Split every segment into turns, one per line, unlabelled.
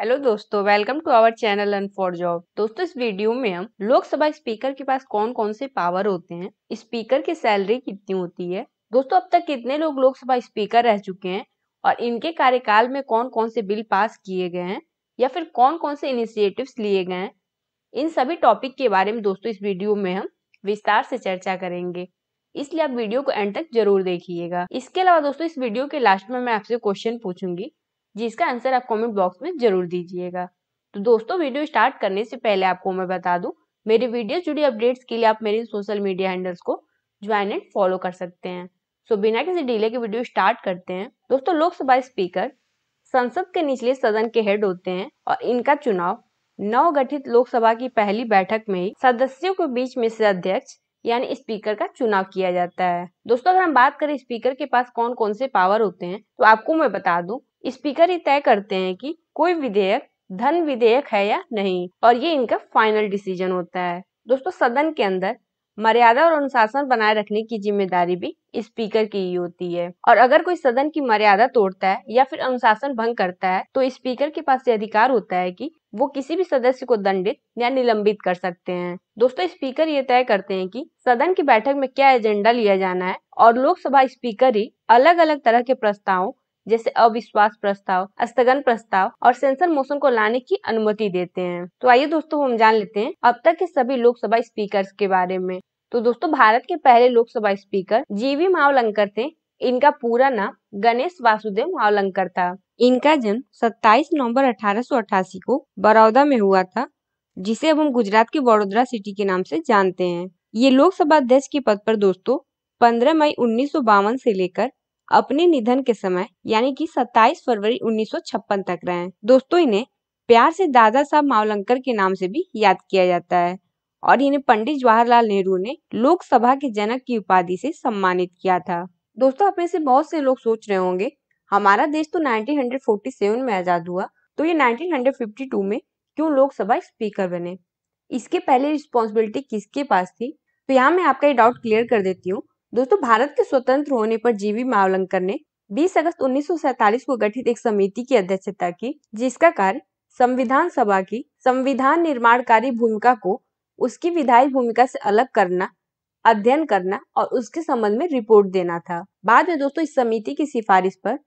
hello दोस्तों welcome to our channel अन for job दोस्तों इस वीडियो में हम लोकसभा स्पीकर के पास कौन कौन से पावर होते हैं स्पीकर की सैलरी कितनी होती है दोस्तों अब तक कितने लोग लोकसभा स्पीकर रह चुके हैं और इनके कार्यकाल में कौन कौन से बिल पास किए गए हैं या फिर कौन कौन से इनिशिएटिव लिए गए हैं इन सभी टॉपिक के बारे में दोस्तों इस वीडियो में हम विस्तार से चर्चा करेंगे इसलिए आप वीडियो को एंड तक जरूर देखिएगा इसके अलावा दोस्तों इस वीडियो के लास्ट में मैं आपसे क्वेश्चन पूछूंगी जिसका आंसर आप कमेंट बॉक्स में जरूर दीजिएगा तो दोस्तों वीडियो स्टार्ट करने से पहले आपको मैं बता दूं मेरे वीडियो जुड़ी अपडेट्स के लिए आप मेरे सोशल मीडिया हैंडल्स को ज्वाइन एंड फॉलो कर सकते हैं सो so, बिना किसी डिले के वीडियो स्टार्ट करते हैं दोस्तों लोकसभा स्पीकर संसद के निचले सदन के हेड होते हैं और इनका चुनाव नव गठित लोकसभा की पहली बैठक में ही सदस्यों के बीच में से अध्यक्ष यानी स्पीकर का चुनाव किया जाता है दोस्तों अगर हम बात करें स्पीकर के पास कौन कौन से पावर होते हैं तो आपको मैं बता दूं स्पीकर ही तय करते हैं कि कोई विधेयक धन विधेयक है या नहीं और ये इनका फाइनल डिसीजन होता है दोस्तों सदन के अंदर मर्यादा और अनुशासन बनाए रखने की जिम्मेदारी भी स्पीकर की ही होती है और अगर कोई सदन की मर्यादा तोड़ता है या फिर अनुशासन भंग करता है तो स्पीकर के पास ये अधिकार होता है कि वो किसी भी सदस्य को दंडित या निलंबित कर सकते हैं दोस्तों स्पीकर ये तय करते हैं कि सदन की बैठक में क्या एजेंडा लिया जाना है और लोकसभा स्पीकर ही अलग अलग तरह के प्रस्तावों जैसे अविश्वास प्रस्ताव स्थगन प्रस्ताव और सेंसर मोशन को लाने की अनुमति देते हैं तो आइए दोस्तों हम जान लेते हैं अब तक के सभी लोकसभा स्पीकर के बारे में तो दोस्तों भारत के पहले लोकसभा स्पीकर जीवी मावलंकर थे इनका पूरा नाम गणेश वासुदेव मावलंकर था इनका जन्म 27 नवंबर अठारह को बड़ौदा में हुआ था जिसे अब हम गुजरात के बड़ोदरा सिटी के नाम से जानते हैं ये लोकसभा अध्यक्ष के पद पर दोस्तों 15 मई उन्नीस से लेकर अपने निधन के समय यानी कि 27 फरवरी 1956 तक रहे दोस्तों इन्हें प्यार से दादा साहब मावलंकर के नाम से भी याद किया जाता है और इन्हें पंडित जवाहरलाल नेहरू ने लोकसभा के जनक की उपाधि से सम्मानित किया था दोस्तों आप में से बहुत से लोग सोच रहे होंगे हमारा देश तो 1947 में आजाद हुआ तो ये 1952 में क्यों लोकसभा स्पीकर बने इसके पहले रिस्पॉन्सिबिलिटी किसके पास थी तो यहाँ मैं आपका ये डाउट क्लियर कर देती हूँ दोस्तों भारत के स्वतंत्र होने पर जीवी मावलंकर ने 20 अगस्त 1947 को गठित एक समिति की अध्यक्षता की जिसका कार्य संविधान सभा की संविधान निर्माणकारी भूमिका को उसकी विधायी भूमिका से अलग करना अध्ययन करना और उसके संबंध में रिपोर्ट देना था बाद में दोस्तों इस समिति की सिफारिश पर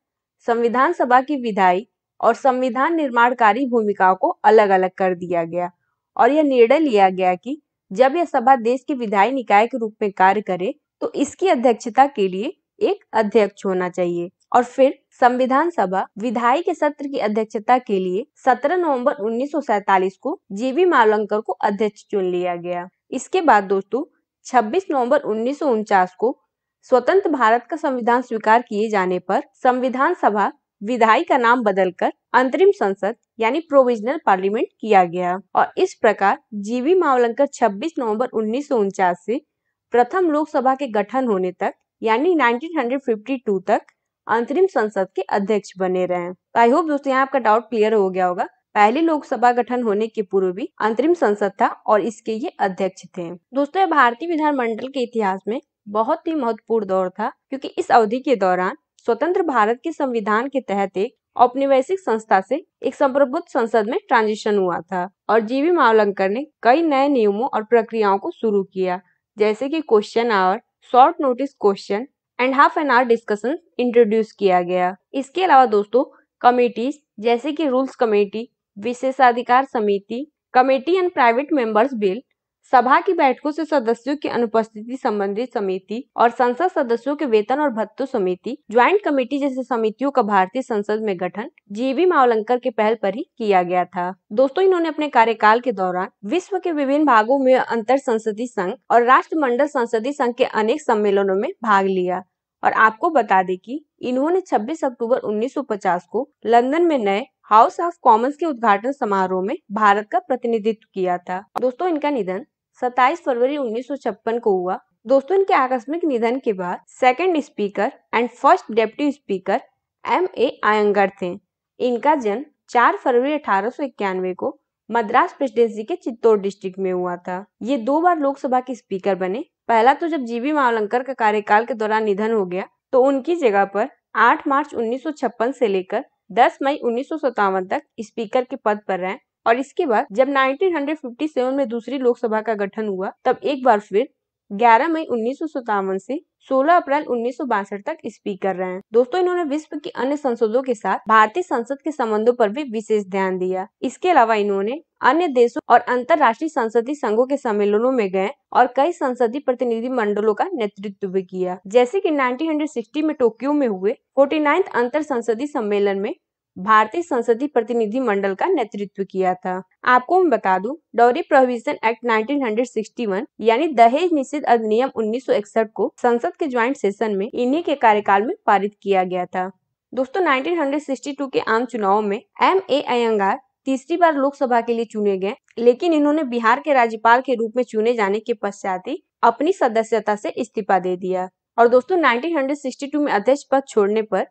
संविधान सभा की विधायी और संविधान निर्माणकारी भूमिकाओं को अलग अलग कर दिया गया और यह निर्णय लिया गया कि जब यह सभा देश के विधायी निकाय के रूप में कार्य करे तो इसकी अध्यक्षता के लिए एक अध्यक्ष होना चाहिए और फिर संविधान सभा विधायी के सत्र की अध्यक्षता के लिए 17 नवंबर 1947 को जीवी मावलंकर को अध्यक्ष चुन लिया गया इसके बाद दोस्तों 26 नवंबर उन्नीस को स्वतंत्र भारत का संविधान स्वीकार किए जाने पर संविधान सभा विधायी का नाम बदलकर अंतरिम संसद यानी प्रोविजनल पार्लियामेंट किया गया और इस प्रकार जीवी मावलंकर 26 नवंबर उन्नीस से प्रथम लोकसभा के गठन होने तक यानी 1952 तक अंतरिम संसद के अध्यक्ष बने रहे आई होप दोस्तों यहाँ आपका डाउट क्लियर हो गया होगा पहले लोकसभा गठन होने के पूर्व भी अंतरिम संसद था और इसके ये अध्यक्ष थे दोस्तों भारतीय विधान मंडल के इतिहास में बहुत ही महत्वपूर्ण दौर था क्योंकि इस अवधि के दौरान स्वतंत्र भारत के संविधान के तहत एक औपनिवेशिक संस्था से एक संप्रभुत संसद में ट्रांजिशन हुआ था और जीवी मावलंकर ने कई नए नियमों और प्रक्रियाओं को शुरू किया जैसे कि question hour short notice question and half an hour discussion introduce किया गया इसके अलावा दोस्तों कमेटीज जैसे कि रूल्स कमेटी विशेषाधिकार समिति committee and private members bill सभा की बैठकों से सदस्यों की अनुपस्थिति संबंधित समिति और संसद सदस्यों के वेतन और भत्तों समिति ज्वाइंट कमेटी जैसे समितियों का भारतीय संसद में गठन जीवी मावलंकर के पहल पर ही किया गया था दोस्तों इन्होंने अपने कार्यकाल के दौरान विश्व के विभिन्न भागों में अंतर संसदीय संघ और राष्ट्रमंडल संसदीय संघ के अनेक सम्मेलनों में भाग लिया और आपको बता दें कि इन्होंने 26 अक्टूबर 1950 को लंदन में नए हाउस ऑफ कॉमन्स के उद्घाटन समारोह में भारत का प्रतिनिधित्व किया था दोस्तों इनका निधन 27 फरवरी 1956 को हुआ दोस्तों इनके आकस्मिक निधन के बाद second speaker and first deputy speaker M A Ayyangar थे इनका जन्म 4 फरवरी अठारह को मद्रास प्रेसिडेंसी के चित्तौड़ डिस्ट्रिक्ट में हुआ था ये दो बार लोकसभा के स्पीकर बने पहला तो जब जीबी मावलंकर का कार्यकाल के दौरान निधन हो गया तो उनकी जगह पर 8 मार्च 1956 से लेकर 10 मई उन्नीस तक स्पीकर के पद पर रहे और इसके बाद जब 1957 में दूसरी लोकसभा का गठन हुआ तब एक बार फिर 11 मई उन्नीस से 16 अप्रैल उन्नीस तक स्पीकर रहे हैं दोस्तों इन्होंने विश्व की अन्य संसदों के साथ भारतीय संसद के संबंधों पर भी विशेष ध्यान दिया इसके अलावा इन्होंने अन्य देशों और अंतर्राष्ट्रीय संसदीय संघों के सम्मेलनों में गए और कई संसदीय प्रतिनिधि मंडलों का नेतृत्व भी किया जैसे कि 1960 में टोक्यो में हुए फोर्टी अंतर संसदीय सम्मेलन में भारतीय संसदीय प्रतिनिधि मंडल का नेतृत्व किया था आपको मैं बता दूं डॉरी प्रोविजन एक्ट 1961 यानी दहेज निषेध अधिनियम 1961 को संसद के ज्वाइंट सेशन में इन्हीं के कार्यकाल में पारित किया गया था दोस्तों 1962 के आम चुनाव में एम ए अयंगार तीसरी बार लोकसभा के लिए चुने गए लेकिन इन्होंने बिहार के राज्यपाल के रूप में चुने जाने के पश्चात ही अपनी सदस्यता से इस्तीफा दे दिया और दोस्तों 1962 में अध्यक्ष पद छोड़ने पर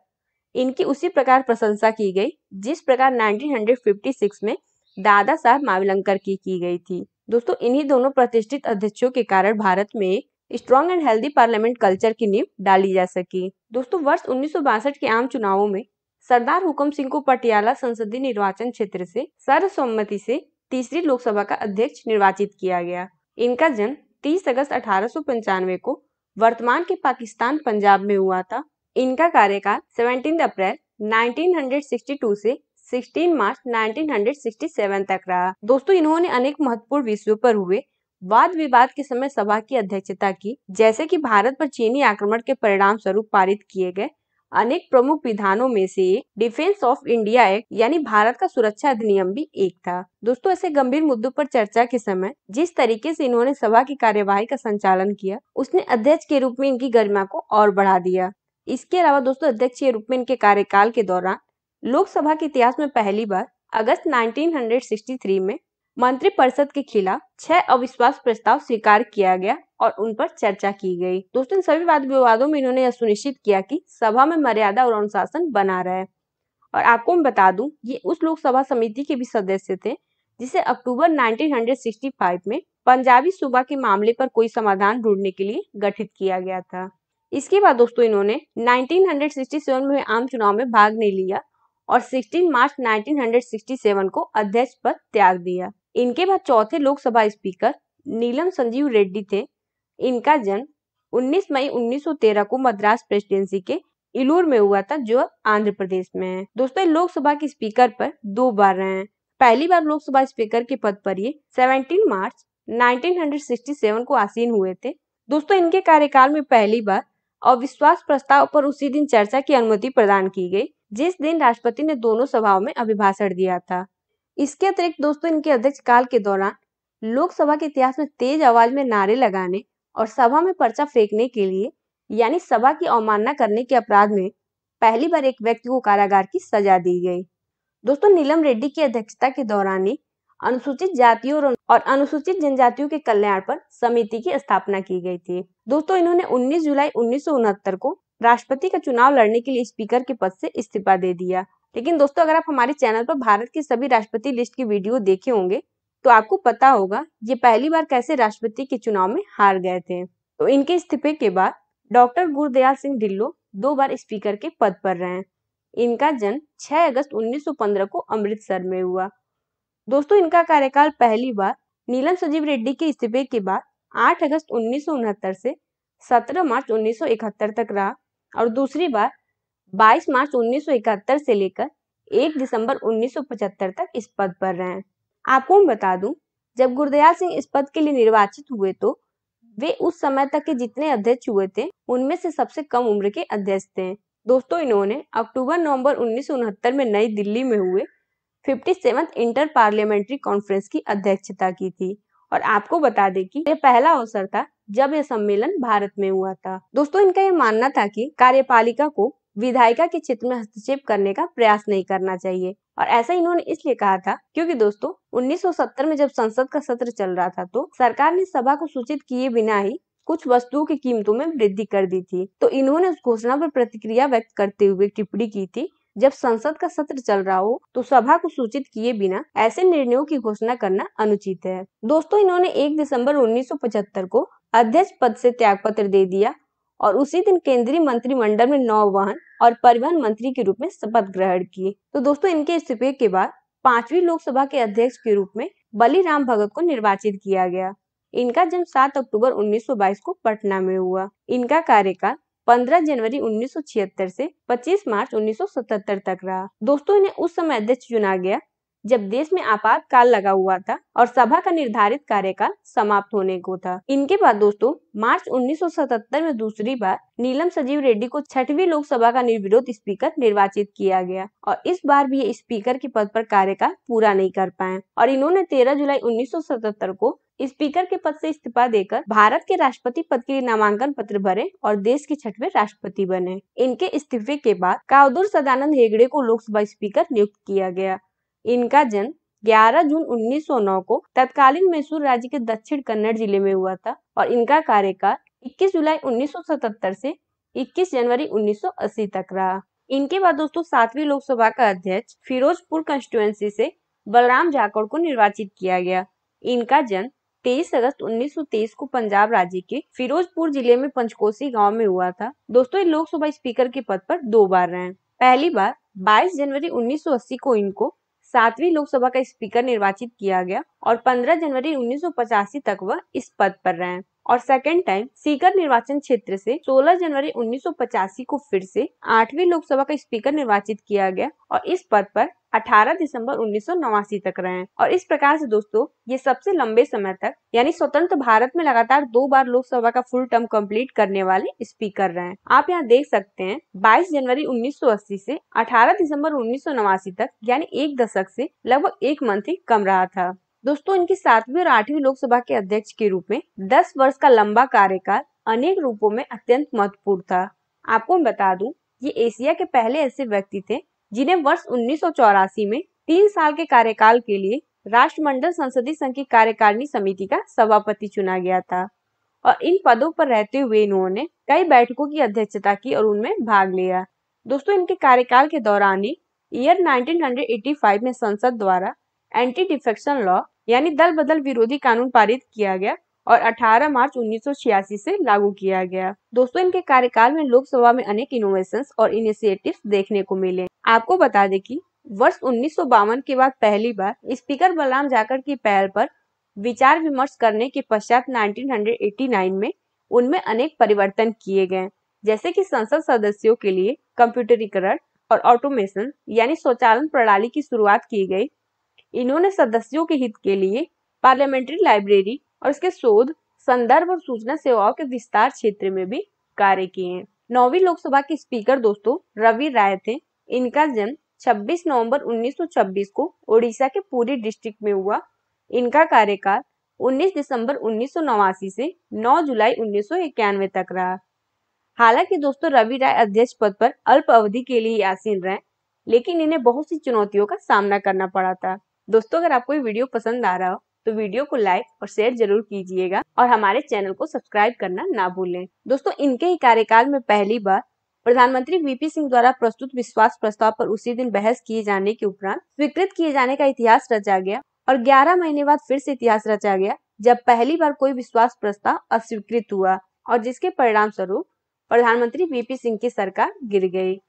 इनकी उसी प्रकार प्रशंसा की गई जिस प्रकार 1956 में दादा साहब मावलंकर की की गई थी दोस्तों इन्हीं दोनों प्रतिष्ठित अध्यक्षों के कारण भारत में strong and healthy parliament culture की नींव डाली जा सकी दोस्तों वर्ष उन्नीस के आम चुनावों में सरदार हुक्म सिंह को पटियाला संसदीय निर्वाचन क्षेत्र से सर्वसम्मति से तीसरी लोकसभा का अध्यक्ष निर्वाचित किया गया इनका जन्म 30 अगस्त अठारह को वर्तमान के पाकिस्तान पंजाब में हुआ था इनका कार्यकाल 17 अप्रैल 1962 से 16 मार्च 1967 तक रहा दोस्तों इन्होंने अनेक महत्वपूर्ण विषयों पर हुए वाद विवाद के समय सभा की अध्यक्षता की जैसे कि भारत पर चीनी आक्रमण के परिणाम स्वरूप पारित किए गए अनेक प्रमुख विधानों में से एक डिफेंस ऑफ इंडिया एक्ट यानी भारत का सुरक्षा अधिनियम भी एक था दोस्तों ऐसे गंभीर मुद्दों पर चर्चा के समय जिस तरीके से इन्होंने सभा की कार्यवाही का संचालन किया उसने अध्यक्ष के रूप में इनकी गरिमा को और बढ़ा दिया इसके अलावा दोस्तों अध्यक्ष के रूप में इनके कार्यकाल के दौरान लोकसभा के इतिहास में पहली बार अगस्त 1963 में मंत्रिपरिषद के खिलाफ छह अविश्वास प्रस्ताव स्वीकार किया गया और उन पर चर्चा की गई दोस्तों इन सभी वाद विवादों में इन्होंने यह सुनिश्चित किया कि सभा में मर्यादा और अनुशासन बना रहे और आपको मैं बता दूं ये उस लोकसभा समिति के भी सदस्य थे जिसे अक्टूबर 1965 में पंजाबी सूबा के मामले पर कोई समाधान ढूंढने के लिए गठित किया गया था इसके बाद दोस्तों इन्होंने 1967 में आम चुनाव में भाग नहीं लिया और 16 मार्च 1967 को अध्यक्ष पद त्याग दिया इनके बाद चौथे लोकसभा स्पीकर नीलम संजीव रेड्डी थे इनका जन्म 19 मई 1913 को मद्रास प्रेसिडेंसी के इलूर में हुआ था जो आंध्र प्रदेश में है दोस्तों लोकसभा के स्पीकर पर दो बार रहे हैं पहली बार लोकसभा स्पीकर के पद पर ये 17 मार्च 1967 को आसीन हुए थे दोस्तों इनके कार्यकाल में पहली बार अविश्वास प्रस्ताव पर उसी दिन चर्चा की अनुमति प्रदान की गई जिस दिन राष्ट्रपति ने दोनों सभाओं में अभिभाषण दिया था इसके अतिरिक्त दोस्तों इनके अध्यक्ष काल के दौरान लोकसभा के इतिहास में तेज आवाज में नारे लगाने और सभा में पर्चा फेंकने के लिए यानी सभा की अवमानना करने के अपराध में पहली बार एक व्यक्ति को कारागार की सजा दी गई दोस्तों नीलम रेड्डी की अध्यक्षता के दौरान ही अनुसूचित जातियों और अनुसूचित जनजातियों के कल्याण पर समिति की स्थापना की गई थी दोस्तों इन्होंने 19 जुलाई उन्नीस को राष्ट्रपति का चुनाव लड़ने के लिए स्पीकर के पद से इस्तीफा दे दिया लेकिन दोस्तों अगर आप हमारे चैनल पर भारत की सभी राष्ट्रपति लिस्ट की वीडियो देखे होंगे तो आपको पता होगा ये पहली बार कैसे राष्ट्रपति के चुनाव में हार गए थे तो इनके इस्तीफे के बाद डॉक्टर गुरदयाल सिंह ढिल्लो दो बार स्पीकर के पद पर रहे इनका जन्म 6 अगस्त 1915 को अमृतसर में हुआ दोस्तों इनका कार्यकाल पहली बार नीलम सजीव रेड्डी के इस्तीफे के बाद 8 अगस्त उन्नीस से 17 मार्च 1971 तक रहा और दूसरी बार 22 मार्च 1971 से लेकर 1 दिसंबर 1975 तक इस पद पर रहे आपको मैं बता दूं जब गुरदयाल सिंह इस पद के लिए निर्वाचित हुए तो वे उस समय तक के जितने अध्यक्ष हुए थे उनमें से सबसे कम उम्र के अध्यक्ष थे दोस्तों इन्होंने अक्टूबर नवंबर उन्नीस में नई दिल्ली में हुए fifty seventh inter parliamentary conference की अध्यक्षता की थी और आपको बता दें कि यह पहला अवसर था जब यह सम्मेलन भारत में हुआ था दोस्तों इनका यह मानना था कि कार्यपालिका को विधायिका के क्षेत्र में हस्तक्षेप करने का प्रयास नहीं करना चाहिए और ऐसा इन्होंने इसलिए कहा था क्योंकि दोस्तों 1970 में जब संसद का सत्र चल रहा था तो सरकार ने सभा को सूचित किए बिना ही कुछ वस्तुओं की कीमतों में वृद्धि कर दी थी तो इन्होंने उस घोषणा पर प्रतिक्रिया व्यक्त करते हुए टिप्पणी की थी जब संसद का सत्र चल रहा हो तो सभा को सूचित किए बिना ऐसे निर्णयों की घोषणा करना अनुचित है दोस्तों इन्होंने 1 दिसंबर 1975 को अध्यक्ष पद से त्याग पत्र दे दिया और उसी दिन केंद्रीय मंत्रिमंडल में नौ वाहन और परिवहन मंत्री के रूप में शपथ ग्रहण की तो दोस्तों इनके इस्तीफे के बाद पांचवी लोकसभा के अध्यक्ष के रूप में बली राम भगत को निर्वाचित किया गया इनका जन्म 7 अक्टूबर 1922 को पटना में हुआ इनका कार्यकाल 15 जनवरी 1976 से 25 मार्च 1977 तक रहा दोस्तों इन्हें उस समय अध्यक्ष चुना गया जब देश में आपातकाल लगा हुआ था और सभा का निर्धारित कार्यकाल समाप्त होने को था इनके बाद दोस्तों मार्च 1977 में दूसरी बार नीलम सजीव रेड्डी को छठवी लोकसभा का निर्विरोध स्पीकर निर्वाचित किया गया और इस बार भी ये स्पीकर के पद पर कार्यकाल पूरा नहीं कर पाए और इन्होंने 13 जुलाई 1977 को स्पीकर के पद से इस्तीफा देकर भारत के राष्ट्रपति पद के लिए नामांकन पत्र भरे और देश के छठवे राष्ट्रपति बने इनके इस्तीफे के बाद काउदूर सदानंद हेगड़े को लोकसभा स्पीकर नियुक्त किया गया इनका जन्म 11 जून 1909 को तत्कालीन मैसूर राज्य के दक्षिण कन्नड़ जिले में हुआ था और इनका कार्यकाल 21 जुलाई 1977 से 21 जनवरी 1980 तक रहा इनके बाद दोस्तों सातवीं लोकसभा का अध्यक्ष फिरोजपुर कंस्टिट्युएंसी से बलराम जाकड़ को निर्वाचित किया गया इनका जन्म 23 अगस्त 1923 को पंजाब राज्य के फिरोजपुर जिले में पंचकोसी गांव में हुआ था दोस्तों ये लोकसभा स्पीकर के पद पर दो बार रहे पहली बार 22 जनवरी 1980 को इनको सातवीं लोकसभा का स्पीकर निर्वाचित किया गया और 15 जनवरी 1985 तक वह इस पद पर रहे और सेकेंड टाइम सीकर निर्वाचन क्षेत्र से 16 जनवरी उन्नीस को फिर से आठवीं लोकसभा का स्पीकर निर्वाचित किया गया और इस पद पर 18 दिसंबर उन्नीस तक रहे और इस प्रकार से दोस्तों ये सबसे लंबे समय तक यानी स्वतंत्र भारत में लगातार दो बार लोकसभा का फुल टर्म कंप्लीट करने वाले स्पीकर रहे आप यहाँ देख सकते हैं 22 जनवरी 1980 से 18 दिसंबर उन्नीस तक यानी एक दशक से लगभग एक मंथ ही कम रहा था दोस्तों इनकी सातवीं और आठवीं लोकसभा के अध्यक्ष के रूप में दस वर्ष का लंबा कार्यकाल अनेक रूपों में अत्यंत महत्वपूर्ण था आपको मैं बता दूं ये एशिया के पहले ऐसे व्यक्ति थे जिन्हें वर्ष उन्नीस में तीन साल के कार्यकाल के लिए राष्ट्रमंडल संसदीय संघ की कार्यकारिणी समिति का सभापति चुना गया था और इन पदों पर रहते हुए इन्होंने कई बैठकों की अध्यक्षता की और उनमें भाग लिया दोस्तों इनके कार्यकाल के दौरान ही ईयर 1985 में संसद द्वारा एंटी डिफेक्शन लॉ यानी दल बदल विरोधी कानून पारित किया गया और 18 मार्च उन्नीस से लागू किया गया दोस्तों इनके कार्यकाल में लोकसभा में अनेक इनोवेशन और इनिशिएटिव देखने को मिले आपको बता दें कि वर्ष उन्नीस के बाद पहली बार स्पीकर बलराम जाकर की पहल पर विचार विमर्श करने के पश्चात 1989 में उनमें अनेक परिवर्तन किए गए जैसे कि संसद सदस्यों के लिए कंप्यूटरीकरण और ऑटोमेशन यानी स्वचालन प्रणाली की शुरुआत की गई इन्होंने सदस्यों के हित के लिए पार्लियामेंट्री लाइब्रेरी और इसके शोध संदर्भ और सूचना सेवाओं के विस्तार क्षेत्र में भी कार्य किए हैं नौवीं लोकसभा के स्पीकर दोस्तों रवि राय थे इनका जन्म 26 नवंबर 1926 को ओडिशा के पूरी डिस्ट्रिक्ट में हुआ इनका कार्यकाल 19 दिसंबर उन्नीस से 9 जुलाई उन्नीस तक रहा हालांकि दोस्तों रवि राय अध्यक्ष पद पर अल्प अवधि के लिए आसीन रहे लेकिन इन्हें बहुत सी चुनौतियों का सामना करना पड़ा था दोस्तों अगर आपको ये वीडियो पसंद आ रहा हो तो वीडियो को लाइक और शेयर जरूर कीजिएगा और हमारे चैनल को सब्सक्राइब करना ना भूलें दोस्तों इनके ही कार्यकाल में पहली बार प्रधानमंत्री वीपी सिंह द्वारा प्रस्तुत विश्वास प्रस्ताव पर उसी दिन बहस किए जाने के उपरांत स्वीकृत किए जाने का इतिहास रचा गया और 11 महीने बाद फिर से इतिहास रचा गया जब पहली बार कोई विश्वास प्रस्ताव अस्वीकृत हुआ और जिसके परिणाम स्वरूप प्रधानमंत्री वीपी सिंह की सरकार गिर गई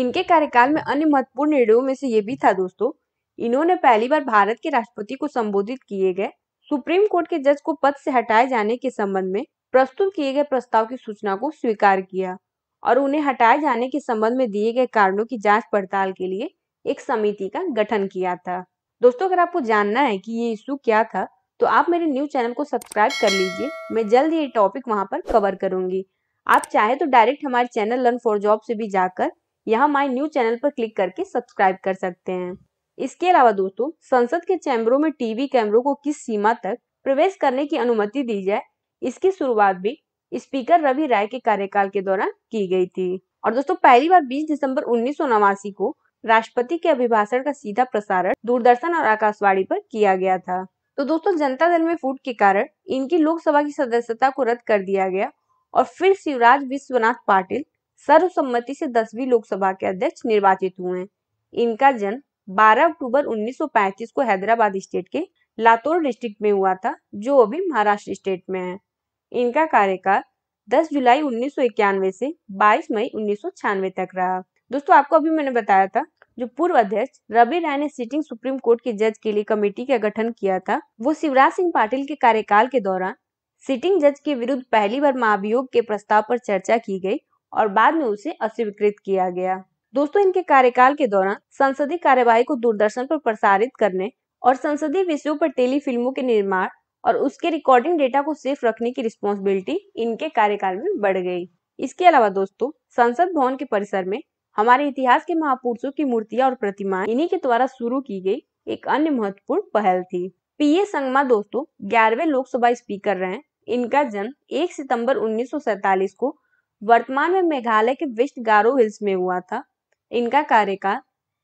इनके कार्यकाल में अन्य महत्वपूर्ण निर्णयों में से ये भी था दोस्तों इन्होंने पहली बार भारत के राष्ट्रपति को संबोधित किए गए सुप्रीम कोर्ट के जज को पद से हटाए जाने के संबंध में प्रस्तुत किए गए प्रस्ताव की सूचना को स्वीकार किया और उन्हें हटाए जाने के संबंध में दिए गए कारणों की जांच पड़ताल के लिए एक समिति का गठन किया था दोस्तों अगर आपको जानना है कि ये इशू क्या था तो आप मेरे न्यूज चैनल को सब्सक्राइब कर लीजिए मैं जल्द ये टॉपिक वहाँ पर कवर करूंगी आप चाहे तो डायरेक्ट हमारे चैनल लर्न फॉर जॉब से भी जाकर यहाँ माई न्यूज चैनल पर क्लिक करके सब्सक्राइब कर सकते हैं इसके अलावा दोस्तों संसद के चैम्बरों में टीवी कैमरों को किस सीमा तक प्रवेश करने की अनुमति दी जाए इसकी शुरुआत भी स्पीकर रवि राय के कार्यकाल के दौरान की गई थी और दोस्तों पहली बार 20 दिसंबर उन्नीस को राष्ट्रपति के अभिभाषण का सीधा प्रसारण दूरदर्शन और आकाशवाणी पर किया गया था तो दोस्तों जनता दल में फूट के कारण इनकी लोकसभा की सदस्यता को रद्द कर दिया गया और फिर शिवराज विश्वनाथ पाटिल सर्वसम्मति से दसवीं लोकसभा के अध्यक्ष निर्वाचित हुए इनका जन्म 12 अक्टूबर 1935 को हैदराबाद स्टेट के लातोर डिस्ट्रिक्ट में हुआ था जो अभी महाराष्ट्र स्टेट में है इनका कार्यकाल 10 जुलाई 1991 से 22 मई 1996 तक रहा दोस्तों आपको अभी मैंने बताया था जो पूर्व अध्यक्ष रवि राय ने सिटिंग सुप्रीम कोर्ट के जज के लिए कमेटी का गठन किया था वो शिवराज सिंह पाटिल के कार्यकाल के दौरान सिटिंग जज के विरुद्ध पहली बार महाभियोग के प्रस्ताव पर चर्चा की गई और बाद में उसे अस्वीकृत किया गया दोस्तों इनके कार्यकाल के दौरान संसदीय कार्यवाही को दूरदर्शन पर प्रसारित करने और संसदीय विषयों पर टेली फिल्मों के निर्माण और उसके रिकॉर्डिंग डेटा को सेफ रखने की रिस्पॉन्सिबिलिटी इनके कार्यकाल में बढ़ गई इसके अलावा दोस्तों संसद भवन के परिसर में हमारे इतिहास के महापुरुषों की मूर्तियां और प्रतिमा इन्हीं के द्वारा शुरू की गई एक अन्य महत्वपूर्ण पहल थी पीए संगमा दोस्तों ग्यारहवे लोकसभा स्पीकर रहे इनका जन्म 1 सितंबर 1947 को वर्तमान में मेघालय के वेस्ट गारो हिल्स में हुआ था इनका कार्यकाल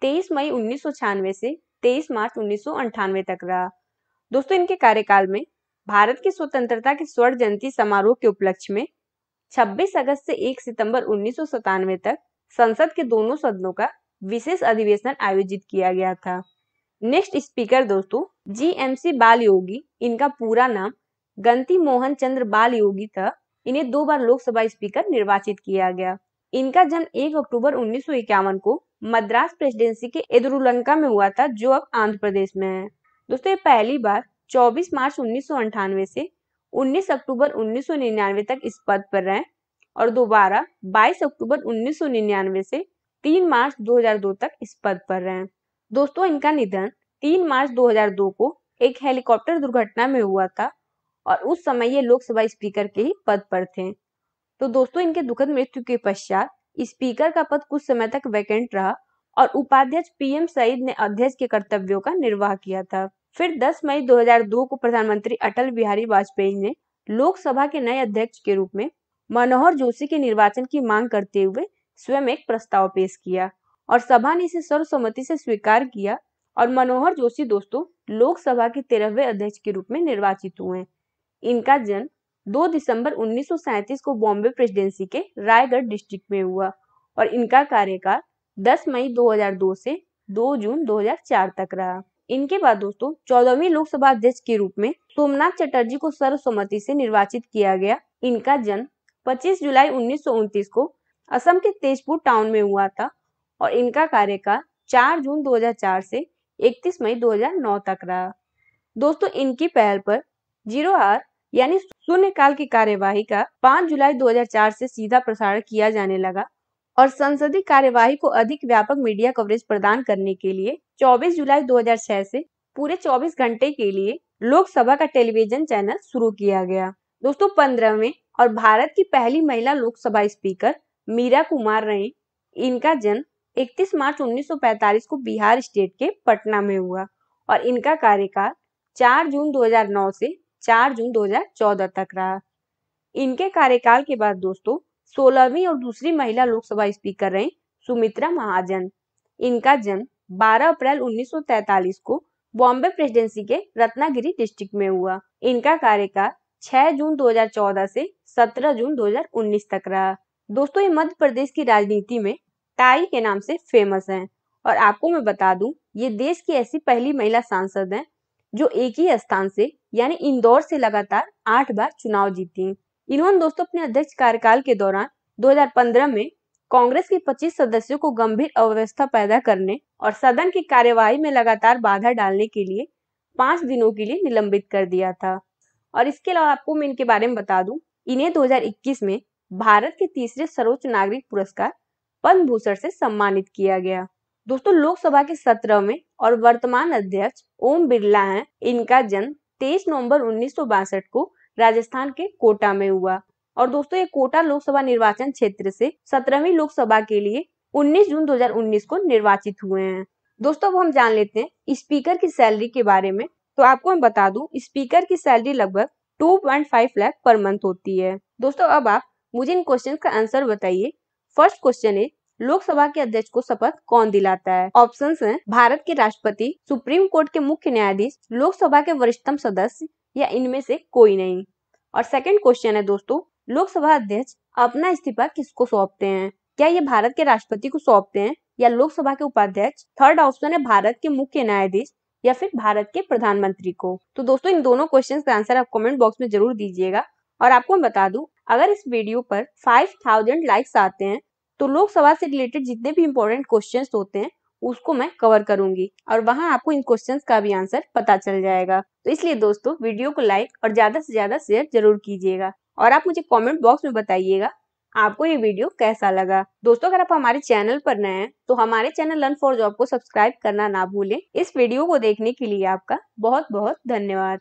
23 मई उन्नीस से 23 मार्च उन्नीस तक रहा दोस्तों इनके कार्यकाल में भारत की स्वतंत्रता के स्वर्ण जयंती समारोह के उपलक्ष्य में 26 अगस्त से 1 सितंबर उन्नीस तक संसद के दोनों सदनों का विशेष अधिवेशन आयोजित किया गया था नेक्स्ट स्पीकर दोस्तों जी एम सी बाल योगी इनका पूरा नाम गंती मोहन चंद्र बाल योगी था इन्हें दो बार लोकसभा स्पीकर निर्वाचित किया गया इनका जन्म 1 अक्टूबर उन्नीस को मद्रास प्रेसिडेंसी के एदुरुलंका में हुआ था जो अब आंध्र प्रदेश में है दोस्तों ये पहली बार 24 मार्च उन्नीस से 19 अक्टूबर उन्नीस तक इस पद पर रहे और दोबारा 22 अक्टूबर उन्नीस से 3 मार्च 2002 तक इस पद पर रहे दोस्तों इनका निधन 3 मार्च 2002 को एक हेलीकॉप्टर दुर्घटना में हुआ था और उस समय ये लोकसभा स्पीकर के ही पद पर थे तो दोस्तों इनके दुखद मृत्यु के पश्चात स्पीकर का पद कुछ समय तक वैकेंट रहा और उपाध्यक्ष पीएम सईद ने अध्यक्ष के कर्तव्यों का निर्वाह किया था फिर 10 मई 2002 को प्रधानमंत्री अटल बिहारी वाजपेयी ने लोकसभा के नए अध्यक्ष के रूप में मनोहर जोशी के निर्वाचन की मांग करते हुए स्वयं एक प्रस्ताव पेश किया और सभा ने इसे सर्वसम्मति से स्वीकार किया और मनोहर जोशी दोस्तों लोकसभा के तेरहवे अध्यक्ष के रूप में निर्वाचित हुए इनका जन्म 2 दिसंबर 1937 को बॉम्बे प्रेसिडेंसी के रायगढ़ डिस्ट्रिक्ट में हुआ और इनका कार्यकाल 10 मई 2002 से 2 जून 2004 तक रहा इनके बाद दोस्तों चौदहवीं लोकसभा अध्यक्ष के रूप में सोमनाथ चटर्जी को सर्वसम्मति से निर्वाचित किया गया इनका जन्म 25 जुलाई उन्नीस को असम के तेजपुर टाउन में हुआ था और इनका कार्यकाल 4 जून 2004 से 31 मई 2009 तक रहा दोस्तों इनकी पहल पर जीरो आर यानी शून्यकाल की कार्यवाही का 5 जुलाई 2004 से सीधा प्रसारण किया जाने लगा और संसदीय कार्यवाही को अधिक व्यापक मीडिया कवरेज प्रदान करने के लिए 24 जुलाई 2006 से पूरे 24 घंटे के लिए लोकसभा का टेलीविजन चैनल शुरू किया गया दोस्तों पंद्रहवें और भारत की पहली महिला लोकसभा स्पीकर मीरा कुमार रही इनका जन्म 31 मार्च 1945 को बिहार स्टेट के पटना में हुआ और इनका कार्यकाल 4 जून 2009 से 4 जून 2014 तक रहा इनके कार्यकाल के बाद दोस्तों सोलहवीं और दूसरी महिला लोकसभा स्पीकर रहे सुमित्रा महाजन इनका जन्म 12 अप्रैल 1943 को बॉम्बे प्रेसिडेंसी के रत्नागिरी डिस्ट्रिक्ट में हुआ इनका कार्यकाल 6 जून 2014 से 17 जून 2019 तक रहा दोस्तों ये मध्य प्रदेश की राजनीति में ताई के नाम से फेमस हैं और आपको मैं बता दूं ये देश की ऐसी पहली महिला सांसद हैं जो एक ही स्थान से यानी इंदौर से लगातार आठ बार चुनाव जीती इन्होंने दोस्तों अपने अध्यक्ष कार्यकाल के दौरान 2015 में कांग्रेस के 25 सदस्यों को गंभीर अव्यवस्था पैदा करने और सदन की कार्यवाही में लगातार बाधा डालने के लिए पांच दिनों के लिए निलंबित कर दिया था और इसके अलावा आपको मैं इनके बारे में बता दूं इन्हें 2021 में भारत के तीसरे सर्वोच्च नागरिक पुरस्कार पद्म भूषण से सम्मानित किया गया दोस्तों लोकसभा के सत्रह में और वर्तमान अध्यक्ष ओम बिरला हैं इनका जन्म 23 नवंबर उन्नीस को राजस्थान के कोटा में हुआ और दोस्तों ये कोटा लोकसभा निर्वाचन क्षेत्र से सत्रहवीं लोकसभा के लिए 19 जून 2019 को निर्वाचित हुए हैं दोस्तों अब हम जान लेते हैं स्पीकर की सैलरी के बारे में तो आपको मैं बता दूं स्पीकर की सैलरी लगभग 2.5 लाख पर मंथ होती है दोस्तों अब आप मुझे इन क्वेश्चन का आंसर बताइए फर्स्ट क्वेश्चन है लोकसभा के अध्यक्ष को शपथ कौन दिलाता है ऑप्शन है भारत के राष्ट्रपति सुप्रीम कोर्ट के मुख्य न्यायाधीश लोकसभा के वरिष्ठतम सदस्य या इनमें से कोई नहीं और सेकंड क्वेश्चन है दोस्तों लोकसभा अध्यक्ष अपना इस्तीफा किसको सौंपते हैं क्या ये भारत के राष्ट्रपति को सौंपते हैं या लोकसभा के उपाध्यक्ष थर्ड ऑप्शन है भारत के मुख्य न्यायाधीश या फिर भारत के प्रधानमंत्री को तो दोस्तों इन दोनों क्वेश्चन का आंसर आप कमेंट बॉक्स में जरूर दीजिएगा और आपको मैं बता दूं अगर इस वीडियो पर 5000 लाइक्स आते हैं तो लोक सभा से रिलेटेड जितने भी इंपॉर्टेंट क्वेश्चन होते हैं उसको मैं कवर करूंगी और वहां आपको इन क्वेश्चन का भी आंसर पता चल जाएगा तो इसलिए दोस्तों वीडियो को लाइक और ज्यादा से ज्यादा शेयर जरूर कीजिएगा और आप मुझे कमेंट बॉक्स में बताइएगा आपको ये वीडियो कैसा लगा दोस्तों अगर आप हमारे चैनल पर नए हैं तो हमारे चैनल लर्न फॉर जॉब को सब्सक्राइब करना ना भूलें इस वीडियो को देखने के लिए आपका बहुत बहुत धन्यवाद